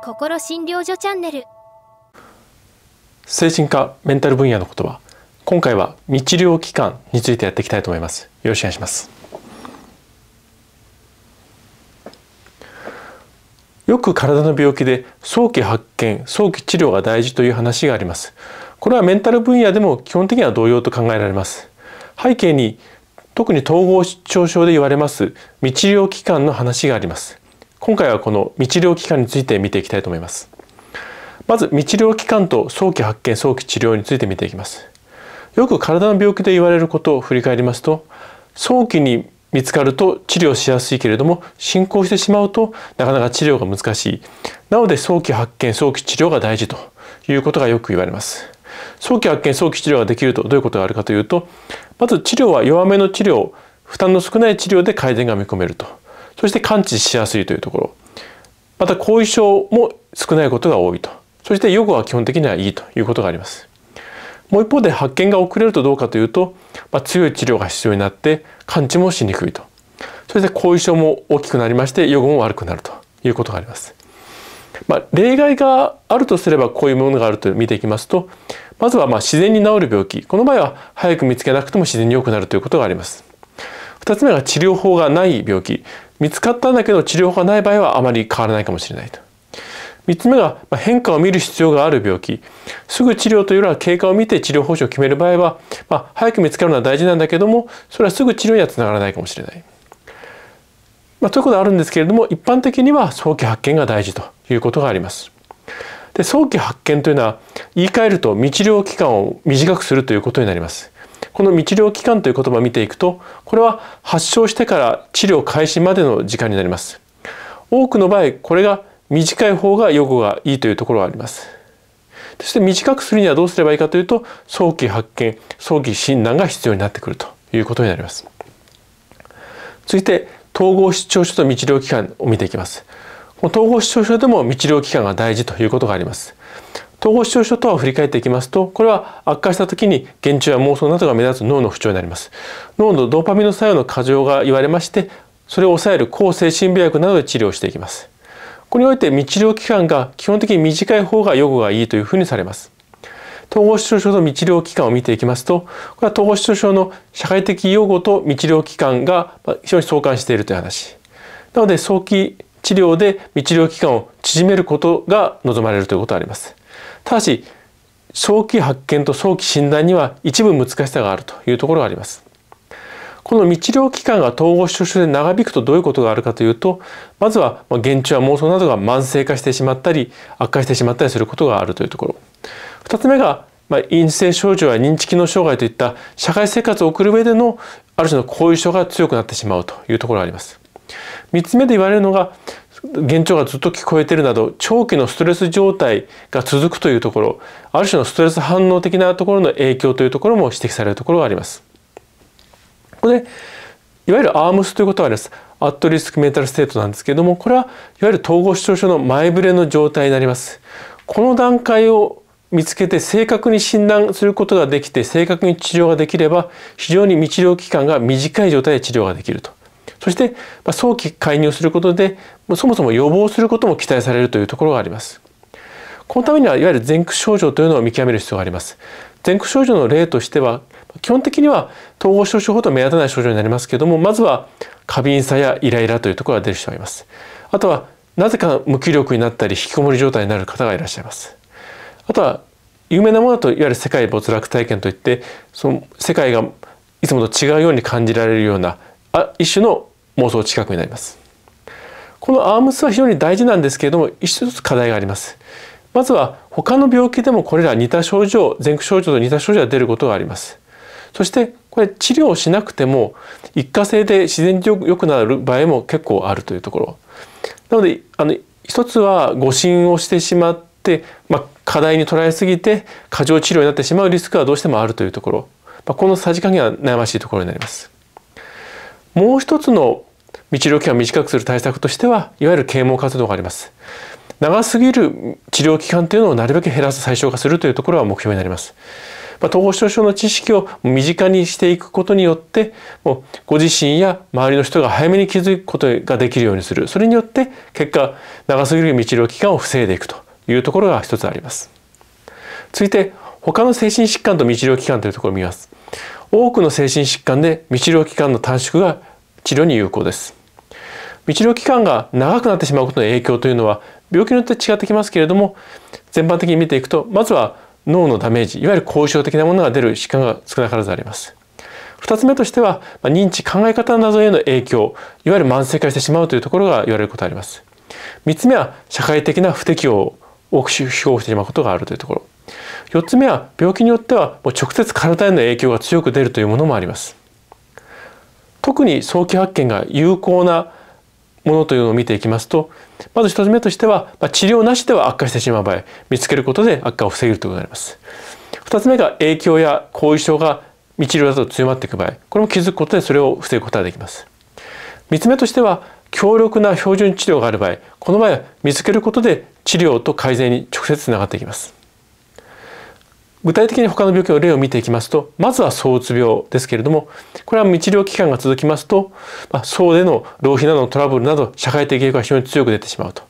心診療所チャンネル精神科メンタル分野のことは今回は未治療期間についてやっていきたいと思いますよろしくお願いしますよく体の病気で早期発見早期治療が大事という話がありますこれはメンタル分野でも基本的には同様と考えられます背景に特に統合失調症で言われます未治療期間の話があります今回はこの未治療期間について見ていきたいと思います。まず未治療期間と早期発見早期治療について見ていきます。よく体の病気で言われることを振り返りますと早期に見つかると治療しやすいけれども進行してしまうとなかなか治療が難しいなので早期発見早期治療が大事ということがよく言われます早期発見早期治療ができるとどういうことがあるかというとまず治療は弱めの治療負担の少ない治療で改善が見込めるとそして完治しやすいというところまた後遺症も少ないことが多いとそして予後は基本的にはいいということがありますもう一方で発見が遅れるとどうかというと、まあ、強い治療が必要になって完治もしにくいとそして後遺症も大きくなりまして予後も悪くなるということがあります、まあ、例外があるとすればこういうものがあると見ていきますとまずはま自然に治る病気この場合は早く見つけなくても自然に良くなるということがあります2つ目が治療法がない病気見つかったんだけど治療法がない場合はあまり変わらないかもしれないと。3つ目が変化を見る必要がある病気すぐ治療というよりは経過を見て治療方針を決める場合は、まあ、早く見つかるのは大事なんだけどもそれはすぐ治療にはつながらないかもしれない。まあ、ということはあるんですけれども一般的には早期発見が大事ということがあります。で早期発見というのは言い換えると未治療期間を短くするということになります。この未治療期間という言葉を見ていくとこれは発症してから治療開始までの時間になります多くの場合これが短い方が予後がいいというところがありますそして短くするにはどうすればいいかというと早期発見早期診断が必要になってくるということになります続いて統合失調症と未治療期間を見ていきます統合失調症でも未治療期間が大事ということがあります統合失調症とは振り返っていきますと、これは悪化した時に幻聴や妄想などが目立つ脳の不調になります。脳のドーパミンの作用の過剰が言われまして、それを抑える抗精神病薬などで治療していきます。これにおいて未治療期間が基本的に短い方が予後がいいというふうにされます。統合失調症の未治療期間を見ていきますと、これは統合失調症の社会的予後と未治療期間が非常に相関しているという話。なので、早期治療で未治療期間を縮めることが望まれるということがあります。ただし早期発見と早期診断には一部難しさがあるというところがあります。この未治療期間が統合失調症で長引くとどういうことがあるかというと、まずは幻聴や妄想などが慢性化してしまったり、悪化してしまったりすることがあるというところ。2つ目が、まあ、陰性症状や認知機能障害といった社会生活を送る上でのある種の後遺症が強くなってしまうというところがあります。3つ目で言われるのが、幻聴がずっと聞こえてるなど長期のストレス状態が続くというところある種のストレス反応的なところの影響というところも指摘されるところがあります。これでいわゆるアームスということはです。アットリスクメンタルステートなんですけれどもこれはいわゆる統合失調症の前触れの状態になります。この段階を見つけて正確に診断することができて正確に治療ができれば非常に未治療期間が短い状態で治療ができるとそして、ま早期介入することでそもそも予防することも期待されるというところがあります。このためにはいわゆる前駆症状というのを見極める必要があります。前駆症状の例としては基本的には統合症状ほど目立たない症状になりますけれどもまずは過敏さやイライラというところが出る人がいます。あとはなぜか無気力になったり引きこもり状態になる方がいらっしゃいます。あとは有名なものだといわゆる世界没落体験といってその世界がいつもと違うように感じられるようなあ一種の妄想近くになりますこのアームスは非常に大事なんですけれども一つ課題がありますまずは他の病気でもこれら似た症状前駆症状と似た症状が出ることがありますそしてこれ治療をしなくても一過性で自然に良くなる場合も結構あるというところなのであの一つは誤診をしてしまって、まあ、課題に捉えすぎて過剰治療になってしまうリスクはどうしてもあるというところ、まあ、このさじ加減は悩ましいところになりますもう一つの治療期間を短くする対策としてはいわゆる啓蒙活動があります長すぎる治療期間というのをなるべく減らす最小化するというところは目標になります、まあ、統合失調症の知識を身近にしていくことによってもうご自身や周りの人が早めに気づくことができるようにするそれによって結果長すぎる未治療期間を防いでいくというところが一つあります続いて他の精神疾患と未治療期間というところを見ます多くの精神疾患で未治療期間の短縮が治療に有効です治療期間が長くなってしまうことの影響というのは病気によって違ってきますけれども全般的に見ていくとまずは脳のダメージいわゆる後遺症的なものが出る疾患が少なからずあります。2つ目としては認知考え方などへの影響いわゆる慢性化してしまうというところが言われることがあります。3つ目は社会的な不適応を多く主張してしまうことがあるというところ4つ目は病気によってはもう直接体への影響が強く出るというものもあります特に早期発見が有効なものというのを見ていきますとまず1つ目としては、まあ、治療なしでは悪化してしまう場合見つけることで悪化を防げるということになります。2つ目が影響や後遺症が未治療だと強まっていく場合これも気づくことでそれを防ぐことができます。3つ目としては強力な標準治療がある場合この場合は見つけることで治療と改善に直接つながっていきます。具体的に他の病気の例を見ていきますとまずは躁うつ病ですけれどもこれは未治療期間が続きますと、まあ、躁での浪費などのトラブルなど社会的影響が非常に強く出てしまうと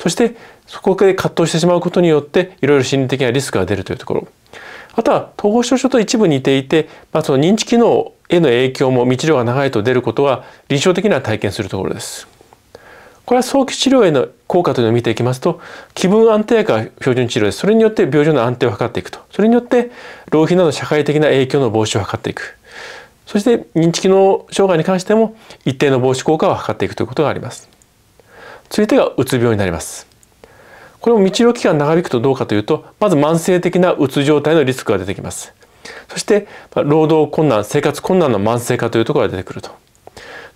そしてそこで葛藤してしまうことによっていろいろ心理的なリスクが出るというところあとは統合失調症と一部似ていて、まあ、その認知機能への影響も未治療が長いと出ることは臨床的には体験するところです。これは早期治療への効果というのを見ていきますと気分安定化が標準治療ですそれによって病状の安定を図っていくとそれによって浪費など社会的な影響の防止を図っていくそして認知機能障害に関しても一定の防止効果を図っていくということがあります続いてがうつ病になりますこれも未治療期間長引くとどうかというとまず慢性的なうつ状態のリスクが出てきますそして労働困難生活困難の慢性化というところが出てくると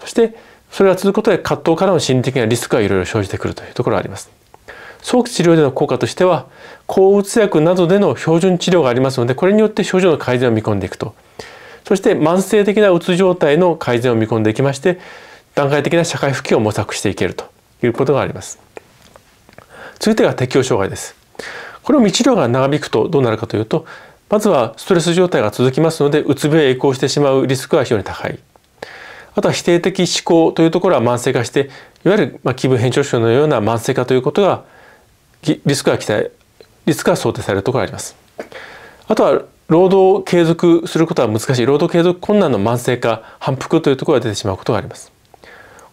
そしてそれが続くことで葛藤からの心理的なリスクがいろいろ生じてくるというところがあります。早期治療での効果としては抗うつ薬などでの標準治療がありますのでこれによって症状の改善を見込んでいくとそして慢性的なうつ状態の改善を見込んでいきまして段階的な社会復帰を模索していけるということがあります続いてが適応障害ですこれも未治療が長引くとどうなるかというとまずはストレス状態が続きますのでうつ病へ移行してしまうリスクが非常に高いあとは否定的思考というところは慢性化していわゆるまあ気分変調症のような慢性化ということがリスクが期待リスクが想定されるところがあります。あとは労働を継続することは難しい労働継続困難の慢性化反復というところが出てしまうことがあります。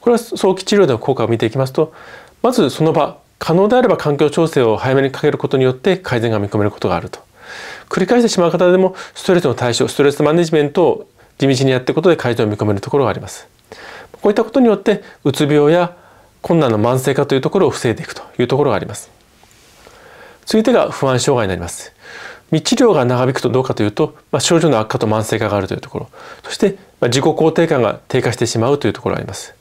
これは早期治療での効果を見ていきますとまずその場可能であれば環境調整を早めにかけることによって改善が見込めることがあると繰り返してしまう方でもストレスの対処ストレスマネジメントを地道にやっていくことで改善を見込めるところがあります。こういったことによってうつ病や困難の慢性化というところを防いでいくというところがあります。続いてが不安障害になります。未治療が長引くとどうかというと、まあ、症状の悪化と慢性化があるというところそして、ま自己肯定感が低下してしまうというところがあります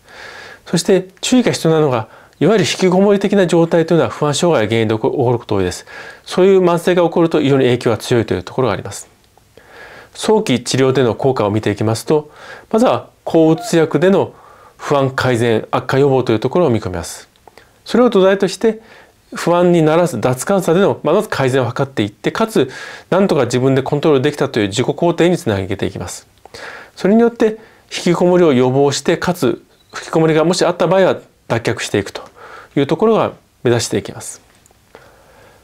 そして注意が必要なのがいわゆる引きこもり的な状態というのは不安障害が原因で起こること多いですそういう慢性が起こると非常に影響が強いというところがあります早期治療での効果を見ていきますとまずは抗うつ薬での不安改善悪化予防というところを見込みますそれを土台として不安にならず脱感差での、ままず改善を図っていってかつなんとか自分でコントロールできたという自己肯定につなげていきますそれによって引きこもりを予防してかつ引きこもりがもしあった場合は脱却していくというところが目指していきます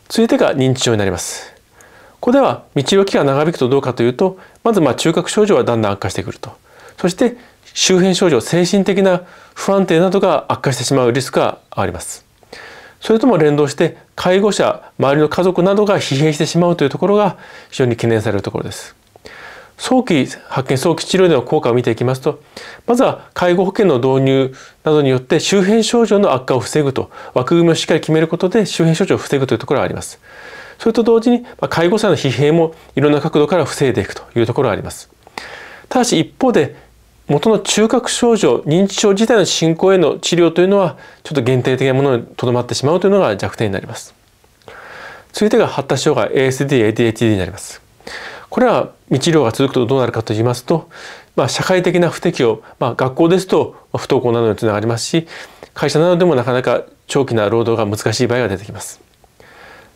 続いてが認知症になりますここでは道の期が長引くとどうかというとまずま中核症状はだんだん悪化してくるとそして周辺症状精神的な不安定などが悪化してしまうリスクがありますそれとも連動して介護者周りの家族などが疲弊してしまうというところが非常に懸念されるところです早期発見早期治療での効果を見ていきますとまずは介護保険の導入などによって周辺症状の悪化を防ぐと枠組みをしっかり決めることで周辺症状を防ぐというところがありますそれと同時に介護者の疲弊もいろんな角度から防いでいくというところがあります。ただし一方で元の中核症状認知症自体の進行への治療というのはちょっと限定的なものにとどまってしまうというのが弱点になります。続いてが発達障害 ASD、ADHD になります。これは未治療が続くとどうなるかと言いますと、まあ、社会的な不適応、まあ、学校ですと不登校などにつながりますし会社などでもなかなか長期な労働が難しい場合が出てきます。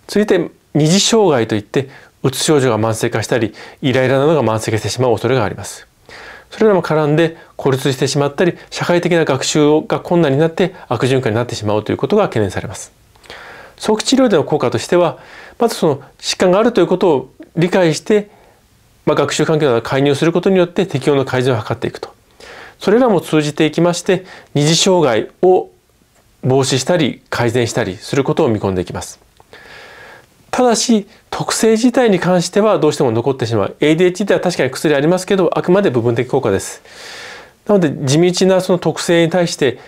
続いて二次障害といってうつ症状が慢性化したりイライラなどが慢性化してしまう恐れがありますそれらも絡んで孤立してしまったり社会的な学習が困難になって悪循環になってしまうということが懸念されます早期治療での効果としてはまずその疾患があるということを理解して、まあ、学習環境など介入することによって適応の改善を図っていくとそれらも通じていきまして二次障害を防止したり改善したりすることを見込んでいきますただし特性自体に関してはどうしても残ってしまう ADHD では確かに薬ありますけどあくまで部分的効果ですなので地道なその特性に対して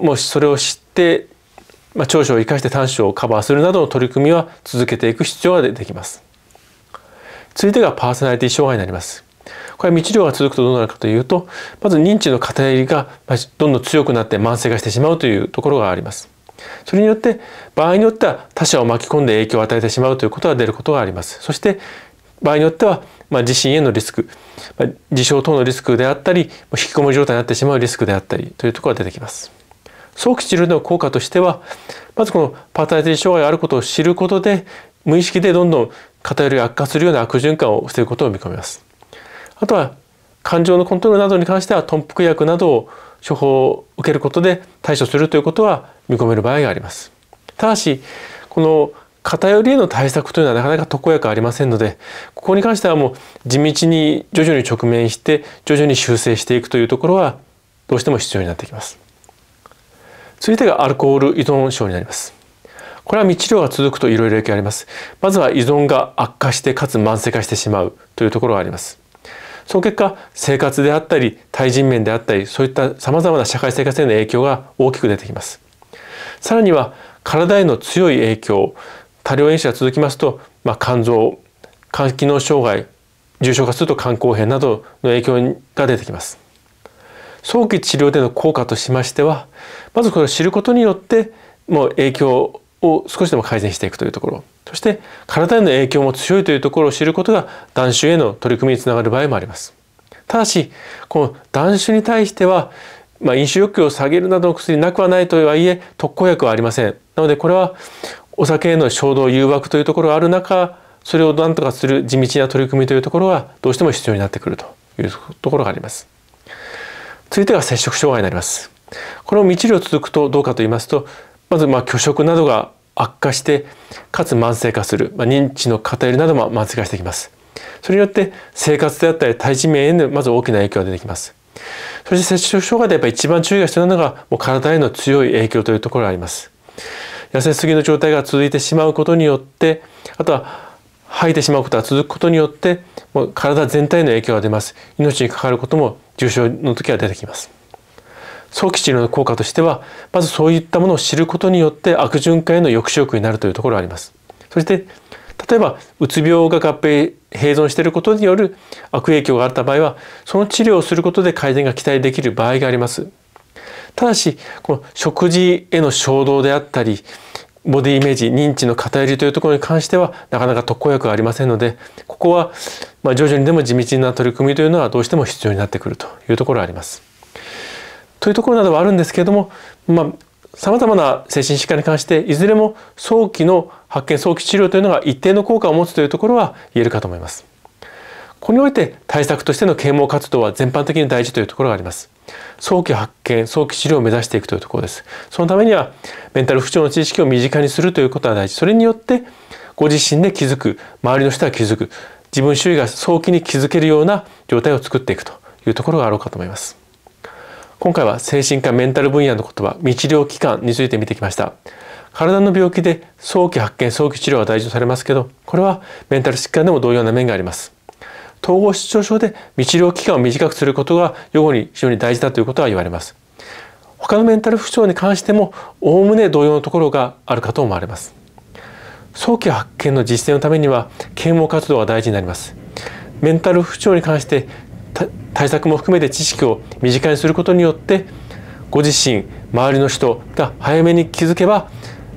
もしそれを知って、まあ、長所を生かして短所をカバーするなどの取り組みは続けていく必要が出てきます続いてがパーソナリティ障害になりますこれは未治療が続くとどうなるかというとまず認知の偏りがどんどん強くなって慢性化してしまうというところがありますそれによって場合によっては他者を巻き込んで影響を与えてしまうということが出ることがあります。そして場合によっては、まあ、自身へのリスク、まあ、自傷等のリスクであったり引きこもり状態になってしまうリスクであったりというところが出てきます。早期治療の効果としてはまずこのパータイティ障害があることを知ることで無意識でどんどん偏り悪化するような悪循環を防ぐことを見込みます。あとは感情のコントロールなどに関しては頓服薬などを処方を受けることで対処するということは見込める場合があります。ただしこの偏りへの対策というのはなかなか特効薬ありませんのでここに関してはもう地道に徐々に直面して徐々に修正していくというところはどうしても必要になってきます。続いてがアルコール依存症になります。これは未治療が続くといろいろ影響あります。まずは依存が悪化してかつ慢性化してしまうというところがあります。その結果生活であったり対人面であったりそういったさまざまな社会生活への影響が大きく出てきますさらには体への強い影響多量炎症が続きますと、まあ、肝臓肝機能障害重症化すると肝硬変などの影響が出てきます早期治療での効果としましてはまずこれを知ることによってもう影響を少しでも改善していくというところそして体への影響も強いというところを知ることが断酒への取り組みにつながる場合もありますただしこの断酒に対しては、まあ、飲酒欲求を下げるなどの薬なくはないとはいえ特効薬はありませんなのでこれはお酒への衝動誘惑というところがある中それを何とかする地道な取り組みというところがどうしても必要になってくるというところがあります続いては摂食障害になりますこの道を続くとどうかと言いますとまずまあ拒食などが悪化してかつ慢性化する、まあ、認知の偏りなども慢性化してきますそれによって生活であったり対人面へのまず大きな影響が出てきますそして摂食障害でやっぱ一番注意が必要なのがもう体への強い影響というところがあります痩せすぎの状態が続いてしまうことによってあとは吐いてしまうことが続くことによってもう体全体の影響が出ます命に関わることも重症の時は出てきます早期治療の効果としてはまずそういったものを知ることによって悪循環への抑止力になるというところがあります。そして例えばうつ病が合併併存していることによる悪影響があった場合はその治療をすることで改善が期待できる場合があります。ただしこの食事への衝動であったりボディイメージ認知の偏りというところに関してはなかなか特効薬はありませんのでここはま徐々にでも地道な取り組みというのはどうしても必要になってくるというところがあります。というところなどはあるんですけれどもまさまざ、まな精神疾患に関していずれも早期の発見早期治療というのが一定の効果を持つというところは言えるかと思います。これにおいて対策としての啓蒙活動は全般的に大事というところがあります。早期発見、早期治療を目指していくというところです。そのためにはメンタル不調の知識を身近にするということは大事。それによってご自身で気づく、周りの人は気づく、自分周囲が早期に気づけるような状態を作っていくというところがあろうかと思います。今回は精神科メンタル分野の言葉未治療期間について見てきました体の病気で早期発見早期治療が大事とされますけどこれはメンタル疾患でも同様な面があります統合失調症で未治療期間を短くすることが予後に非常に大事だということは言われます他のメンタル不調に関してもおおむね同様のところがあるかと思われます早期発見の実践のためには啓蒙活動が大事になりますメンタル不調に関して対策も含めて知識を身近にすることによってご自身周りの人が早めに気づけば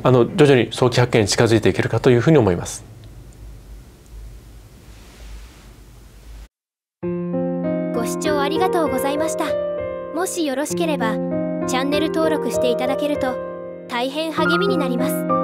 あの徐々に早期発見に近づいていけるかというふうに思います。ご視聴ありがとうございました。もしよろしければチャンネル登録していただけると大変励みになります。